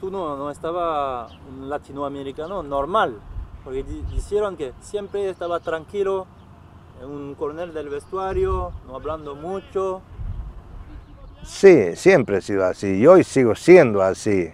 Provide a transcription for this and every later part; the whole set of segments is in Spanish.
tú no, no estaba un latinoamericano normal, porque dijeron que siempre estaba tranquilo, un coronel del vestuario, no hablando mucho. Sí, siempre he sido así y hoy sigo siendo así.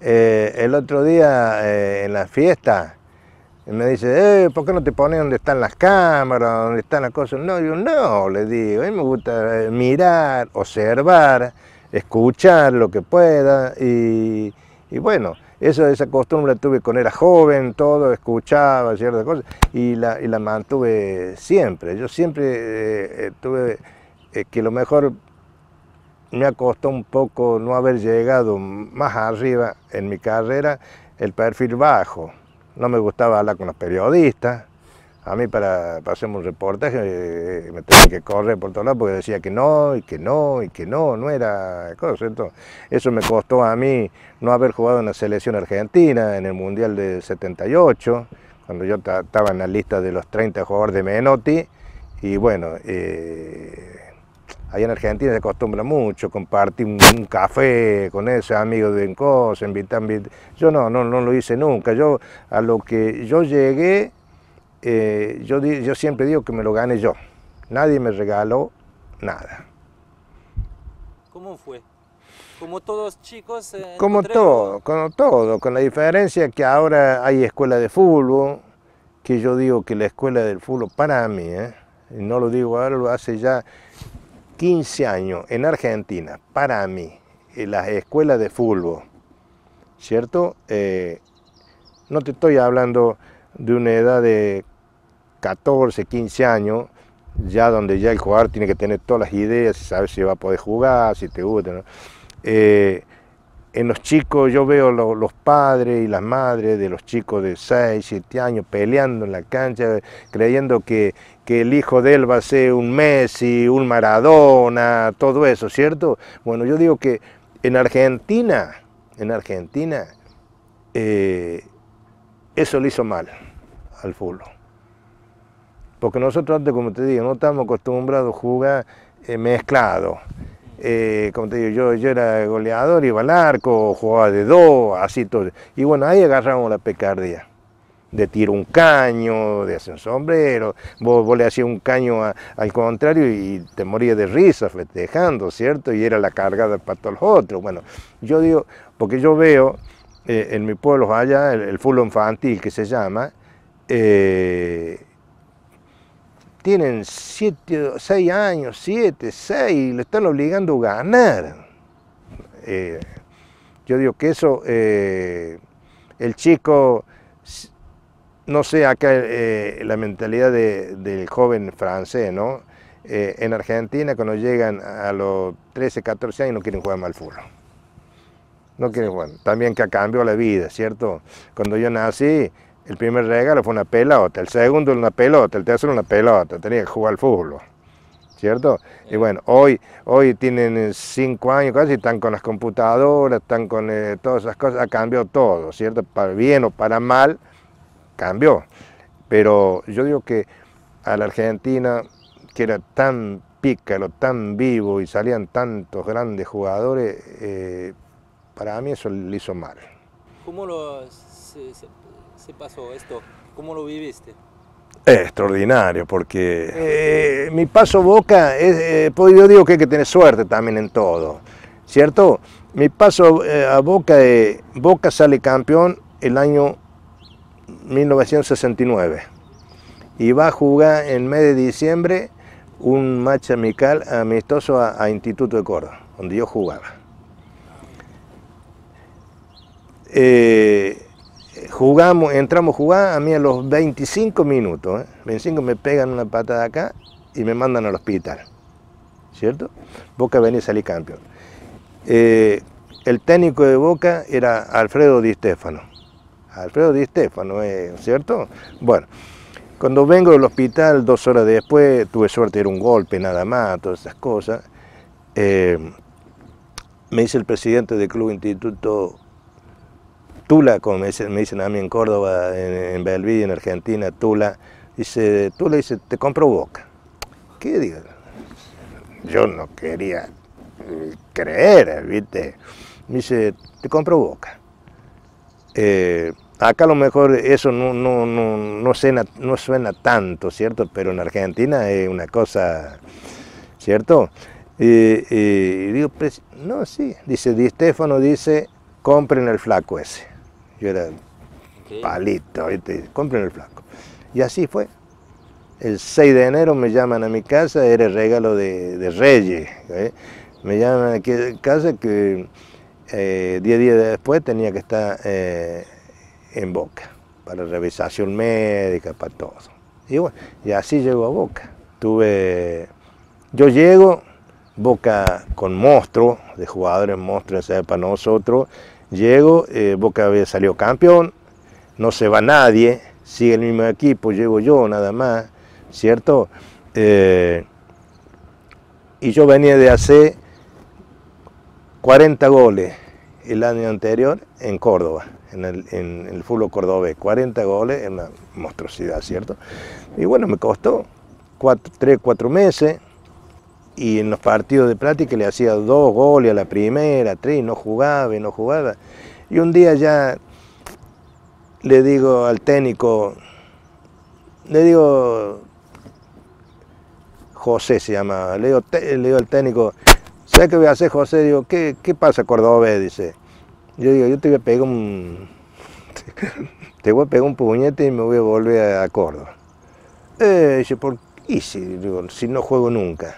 Eh, el otro día eh, en la fiesta me dice, eh, ¿por qué no te pones donde están las cámaras, donde están las cosas? No, yo no, le digo, a mí me gusta mirar, observar escuchar lo que pueda y, bueno, eso, esa costumbre tuve cuando era joven, todo, escuchaba ciertas cosas y la, y la mantuve siempre. Yo siempre eh, eh, tuve eh, que lo mejor me ha costado un poco no haber llegado más arriba en mi carrera el perfil bajo. No me gustaba hablar con los periodistas, a mí para, hacer un reportaje eh, me tenía que correr por todos lados porque decía que no, y que no, y que no, no era cosa. eso me costó a mí no haber jugado en la selección argentina, en el Mundial del 78, cuando yo estaba en la lista de los 30 jugadores de Menotti, y bueno, eh, ahí en Argentina se acostumbra mucho compartir un, café con ese amigo de en Yo no, no, no lo hice nunca. Yo a lo que yo llegué eh, yo, yo siempre digo que me lo gane yo. Nadie me regaló nada. ¿Cómo fue? Como todos chicos. Eh, como todo, como todo, con la diferencia que ahora hay escuela de fútbol, que yo digo que la escuela del fútbol para mí, eh, no lo digo ahora, lo hace ya 15 años en Argentina, para mí, las escuelas de fútbol, ¿cierto? no te estoy hablando de una edad de 14, 15 años, ya donde ya el jugador tiene que tener todas las ideas, saber si va a poder jugar, si te gusta. Eh, en los chicos yo veo los padres y las madres de los chicos de 6, 7 años peleando en la cancha, creyendo que, el hijo de él va a ser un Messi, un Maradona, todo eso, ¿cierto? Bueno, yo digo que en Argentina, en Argentina, eh, eso le hizo mal al fútbol porque nosotros antes, como te digo, no estamos acostumbrados a jugar eh, mezclado. Eh, como te digo, yo, yo era goleador, iba al arco, jugaba de dos, así todo. Y bueno, ahí agarramos la pecardía, de tiro un caño, de hacer un sombrero, vos, le hacías un caño al contrario y te morías de risa festejando, ¿cierto? Y era la cargada para todos los otros. Bueno, yo digo, porque yo veo eh, en mi pueblo allá el, el, fútbol infantil que se llama, eh, tienen seis años, 7, 6, lo están obligando a ganar. Eh, yo digo que eso, eh, el chico, no sé acá eh, la mentalidad del joven francés, ¿no? en Argentina cuando llegan a los 13, 14 años no quieren jugar mal fútbol. No quieren jugar. También que cambiado la vida, ¿cierto? Cuando yo nací, el primer regalo fue una pelota, el segundo una pelota, el tercero una pelota, tenía que jugar al fútbol. ¿Cierto? Y bueno, hoy, hoy tienen cinco años casi, están con las computadoras, están con eh, todas esas cosas, cambió todo, ¿cierto? Para bien o para mal, cambió. Pero yo digo que a la Argentina, que era tan pícaro, tan vivo y salían tantos grandes jugadores, eh, para mí eso le hizo mal. ¿Cómo pasó esto? ¿Cómo lo viviste? extraordinario, porque eh, eh, mi paso Boca, es, eh, pues yo digo que hay que tener suerte también en todo, ¿cierto? Mi paso a Boca, Boca sale campeón el año 1969 y va a jugar en mes de diciembre un match amical amistoso a, Instituto de Córdoba, donde yo jugaba jugamos, entramos a jugar, a mí a los 25 minutos, 25 ¿eh? me pegan una patada acá y me mandan al hospital, ¿cierto? Boca venía a salir campeón. Eh, el técnico de Boca era Alfredo Di Stefano, Alfredo Di Stefano, ¿eh? ¿cierto? Bueno, cuando vengo del hospital, dos horas después, tuve suerte, era un golpe nada más, todas esas cosas, me dice el presidente del Club Instituto Tula, como me dicen, a mí en Córdoba, en, en en Argentina, Tula. Dice, Tula dice, te compro boca. ¿Qué digo? Yo no quería eh, creer, eh, ¿viste? Me dice, te compro boca. Eh, acá a lo mejor eso no, no, no, no, suena, no suena tanto, ¿cierto? Pero en Argentina es una cosa, ¿cierto? Y, digo, pues, no, sí, dice Di Stefano, dice, compren el flaco ese que era palito, compren el flaco. Y así fue. El 6 de enero me llaman a mi casa, era el regalo de, Reyes. ¿eh? Me llaman a mi casa que 10 eh, días después tenía que estar eh, en Boca, para revisación médica, para todo. Y bueno, y así llegó a Boca. Tuve, yo llego, Boca con monstruo de jugadores monstruos para nosotros, Llego, eh, Boca Boca salió campeón, no se va nadie, sigue el mismo equipo, llego yo nada más, ¿cierto? Eh, y yo venía de hacer 40 goles el año anterior en Córdoba, en el, fútbol cordobés, 40 goles, es una monstruosidad, ¿cierto? Y bueno, me costó 3, 4 meses, y en los partidos de práctica le hacía dos goles a la primera, tres, no jugaba y no jugaba. Y un día ya le digo al técnico, le digo, José se llamaba, le digo, al técnico, ¿sabes qué voy a hacer José? Digo, ¿qué, qué pasa Córdoba Dice. Yo digo, yo te voy a pegar un. te voy a pegar un puñete y me voy a volver a, Córdoba. Eh, dice, ¿por Y si, si no juego nunca.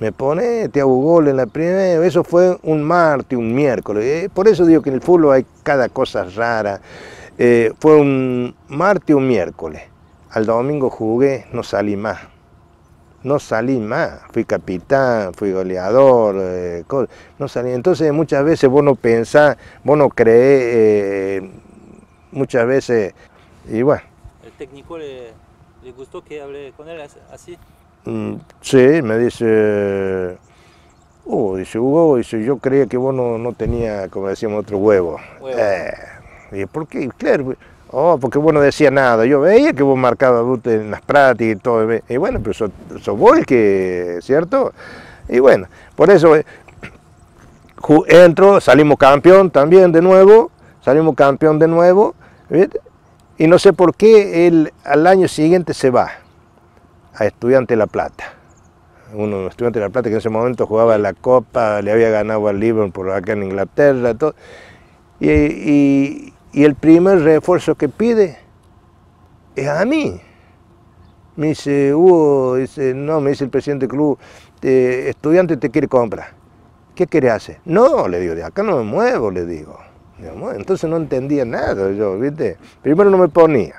Me pone, te hago gol en la primera, eso fue un martes, un miércoles. Eh, por eso digo que en el fútbol hay cada cosa rara. Eh, fue un martes, un miércoles. Al domingo jugué, no salí más. No salí más. Fui capitán, fui goleador, eh, no salí. Entonces muchas veces vos no pensás, vos no crees, muchas veces, y ¿El técnico le, le gustó que hable con él así? Mm, sí, me dice, oh, dice Hugo, dice, yo creía que vos no, no tenías, como decíamos, otro huevo. Eh, y ¿por qué? Claro, pues, oh, porque vos no decías nada. Yo veía que vos marcabas en las prácticas y todo. Y bueno, pero sos, vos que, ¿cierto? Y bueno, por eso eh, entro, salimos campeón también de nuevo, salimos campeón de nuevo, y no sé por qué él al año siguiente se va a Estudiante La Plata. Uno Estudiante La Plata que en ese momento jugaba la Copa, le había ganado al Liverpool acá en Inglaterra, todo. Y, el primer refuerzo que pide es a mí. Me dice, Hugo, no, me dice el presidente del club, de estudiante te quiere comprar. ¿Qué quiere hacer? No, le digo, de acá no me muevo, le digo. Entonces no entendía nada yo, ¿viste? Primero no me ponía,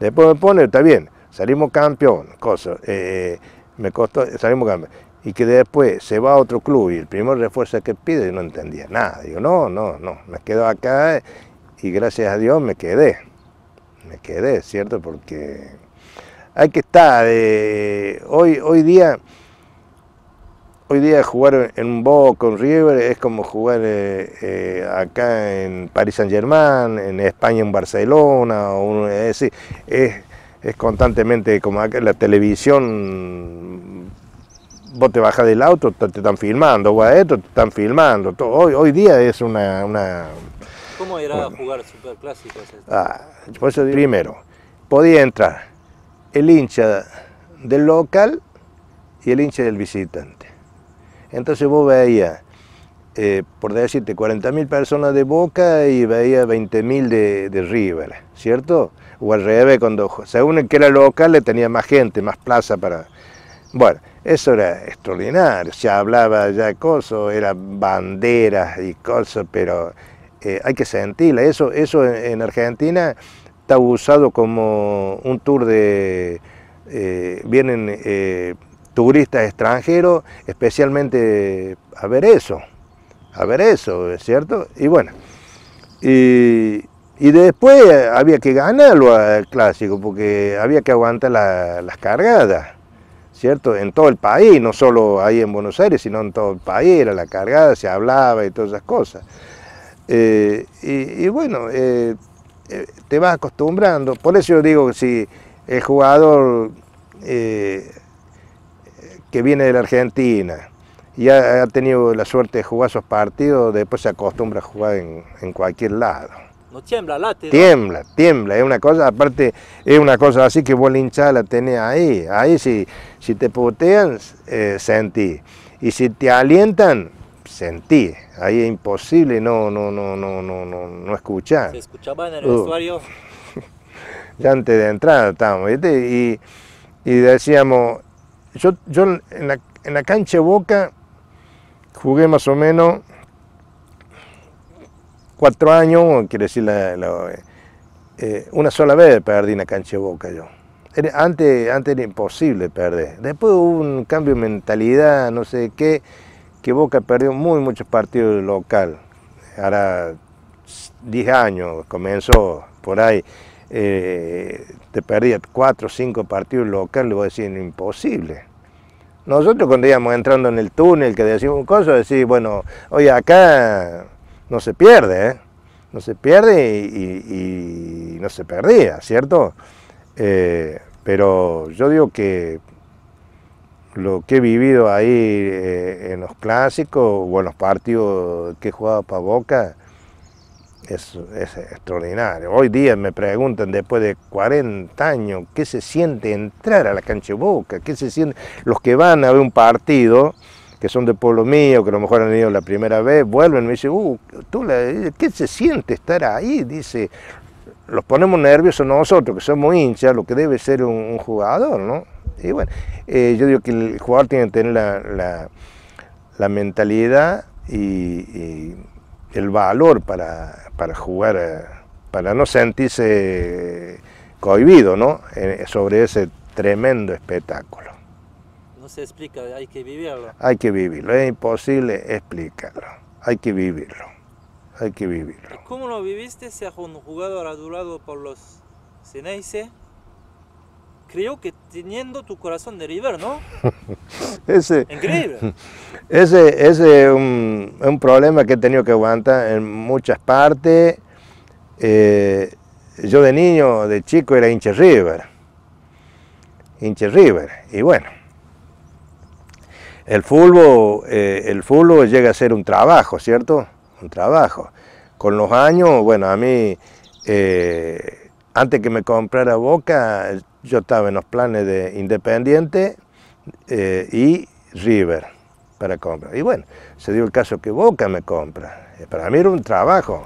después me pone, está bien salimos campeón, cosa, eh, me costó, salimos campeón. Y que después se va a otro club y el primer refuerzo que pide, yo no entendía nada. Digo, no, no, no, me quedo acá y gracias a Dios me quedé. Me quedé, ¿cierto? Porque hay que estar. Eh, hoy, hoy día hoy día jugar en un Bo con River, es como jugar eh, acá en París Saint Germain, en España en Barcelona, o es, decir, es, es constantemente como la televisión, vos te bajas del auto, te, están filmando, vos a esto te están filmando. Hoy, hoy día es una... ¿Cómo era jugar superclásicos? Ah, por primero, podía entrar el hincha del local y el hincha del visitante. Entonces vos veías, eh, por decirte, 40.000 personas de Boca y veías 20.000 de, de River, ¿cierto? o al revés, cuando según el que era local le tenía más gente, más plaza para... Bueno, eso era extraordinario, se hablaba ya cosas, eran banderas y cosas, pero eh, hay que sentirla. Eso, eso en, Argentina está usado como un tour de... Eh, vienen eh, turistas extranjeros especialmente a ver eso, a ver eso, ¿cierto? Y bueno, y y después eh, había que ganarlo al clásico, porque había que aguantar las cargadas, ¿cierto? En todo el país, no solo ahí en Buenos Aires, sino en todo el país, era la cargada, se hablaba y todas esas cosas. Eh, y, bueno, eh, te vas acostumbrando. Por eso yo digo que si el jugador que viene de la Argentina y ha, tenido la suerte de jugar esos partidos, después se acostumbra a jugar en cualquier lado. No tiembla, late. Tiembla, tiembla. Es una cosa, aparte, es una cosa así que vos la la tenés ahí. Ahí si, si te putean, eh, sentí. Y si te alientan, sentí. Ahí es imposible no, no, no, no, no, no, no escuchar. Se escuchaba en el uh. vestuario. ya antes de entrar estábamos, Y, y decíamos, yo, yo en la, cancha Boca jugué más o menos cuatro años, quiere decir, eh, una sola vez perdí una cancha de boca yo. antes, antes era imposible perder. Después hubo un cambio de mentalidad, no sé qué, que Boca perdió muy muchos partidos local. Ahora 10 años comenzó por ahí. Eh, te perdía cuatro o 5 partidos locales, a decir, imposible. Nosotros cuando íbamos entrando en el túnel, que decimos cosas, decís, bueno, oye, acá no se pierde, ¿eh? no se pierde y, no se perdía, ¿cierto? Eh, pero yo digo que lo que he vivido ahí eh, en los clásicos o en los partidos que he jugado para Boca es, extraordinario. Hoy día me preguntan, después de 40 años, qué se siente entrar a la cancha de Boca, qué se siente los que van a ver un partido que son de pueblo mío, que a lo mejor han ido la primera vez, vuelven, me dicen, uh, tú, ¿qué se siente estar ahí? Dice, los ponemos nerviosos nosotros, que somos hinchas, lo que debe ser un, jugador, ¿no? Y bueno, eh, yo digo que el jugador tiene que tener la, mentalidad y, el valor para, para jugar, eh, para no sentirse cohibido, ¿no? Eh, sobre ese tremendo espectáculo. No se explica, hay que vivirlo. Hay que vivirlo, es imposible explicarlo. Hay que vivirlo, hay que vivirlo. ¿Y ¿Cómo lo viviste? Ser un jugador adulado por los Ceneice. Creo que teniendo tu corazón de River, ¿no? ese, Increíble. Ese, es un, problema que he tenido que aguantar en muchas partes. Eh, yo de niño, de chico, era hinche River. Hinche River. Y bueno, el fútbol, eh, el fútbol llega a ser un trabajo, ¿cierto? Un trabajo. Con los años, bueno, a mí, eh, antes que me comprara Boca, yo estaba en los planes de Independiente eh, y River para comprar. Y bueno, se dio el caso que Boca me compra. Para mí era un trabajo.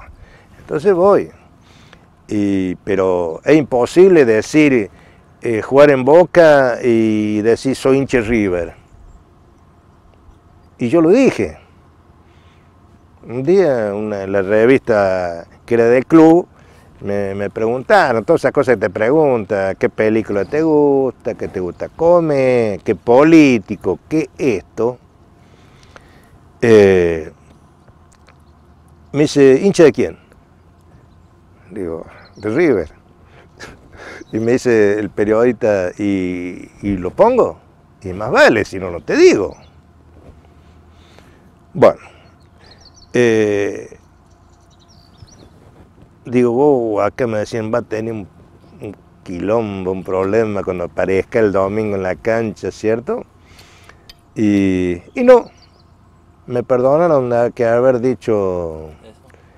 Entonces voy. Y, pero es imposible decir, jugar en Boca y decir soy hinche River y yo lo dije. Un día una, la revista que era del club me, preguntaron, todas esas cosas que te preguntan, qué película te gusta, qué te gusta comer, qué político, qué esto. Eh, me dice, ¿hincha de quién? Digo, de River. y me dice el periodista, ¿y, ¿y, lo pongo? Y más vale, si no, lo te digo. Bueno, eh, digo, a acá me decían, va a tener un, quilombo, un problema cuando aparezca el domingo en la cancha, ¿cierto? Y, y no, me perdonaron de que haber dicho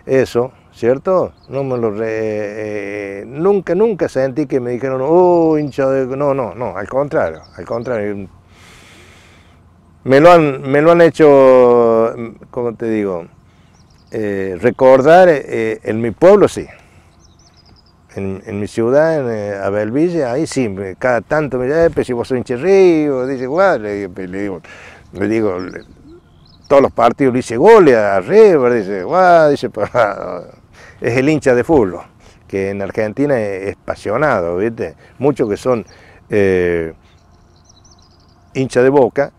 eso, ¿cierto? No me lo eh, nunca, nunca sentí que me dijeron, oh, hincha de... No, no, no, al contrario, al contrario, me lo han, me lo han hecho, ¿cómo te digo? Eh, recordar eh, en mi pueblo sí. En, mi ciudad, en eh, Abel Abelville, ahí sí, cada tanto me dice, si vos sos Río. dice, guau, le, digo, le digo todos los partidos le hice goles a River, dice, guau, dice, ah, es el hincha de fútbol, que en Argentina es, pasionado ¿viste? Muchos que son hincha de boca,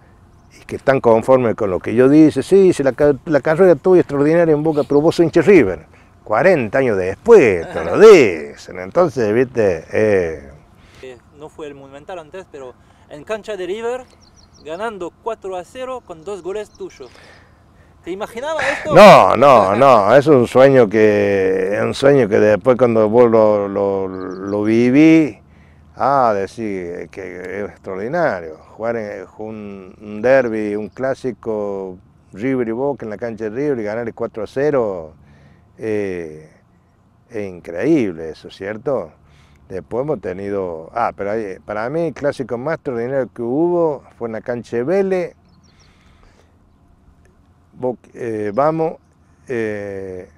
que están conformes con lo que yo dice, sí, si la, la carrera tuya extraordinaria en Boca, pero vos sos River. 40 años después, te lo dicen. Entonces, viste... Eh. Eh, no fue el Monumental antes, pero en cancha de River, ganando 4 a 0 con dos goles tuyos. ¿Te imaginabas esto? No, no, no, es un sueño que, es un sueño que después cuando vos lo, lo, lo viví, Ah, decir que es extraordinario. Jugar un, derby, un clásico, River y Boca en la cancha de River y ganar el 4 a 0, eh, es increíble eso, ¿cierto? Después hemos tenido... Ah, pero para mí el clásico más extraordinario que hubo fue en la cancha de Vélez. Eh, vamos, eh,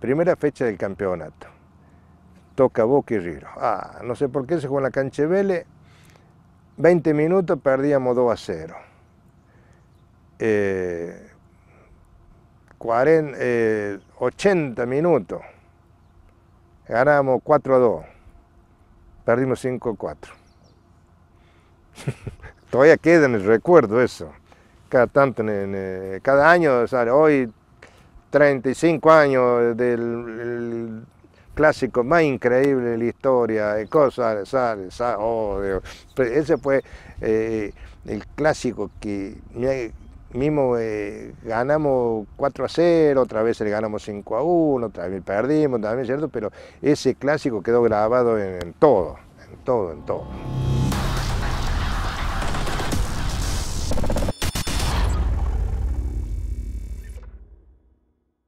primera fecha del campeonato toca Boca y río. Ah, no sé por qué se jugó en la cancha 20 minutos perdíamos 2 a 0. 40, 80 minutos, ganamos 4 a 2, perdimos 5 a 4. Todavía queda en el recuerdo eso. Cada tanto, cada año, o sea, hoy 35 años del clásico más increíble de la historia, oh, ese fue eh, el clásico que mismo eh, ganamos 4 a 0, otra vez le ganamos 5 a 1, otra vez perdimos, también, ¿cierto? Pero ese clásico quedó grabado en todo, en todo, en todo.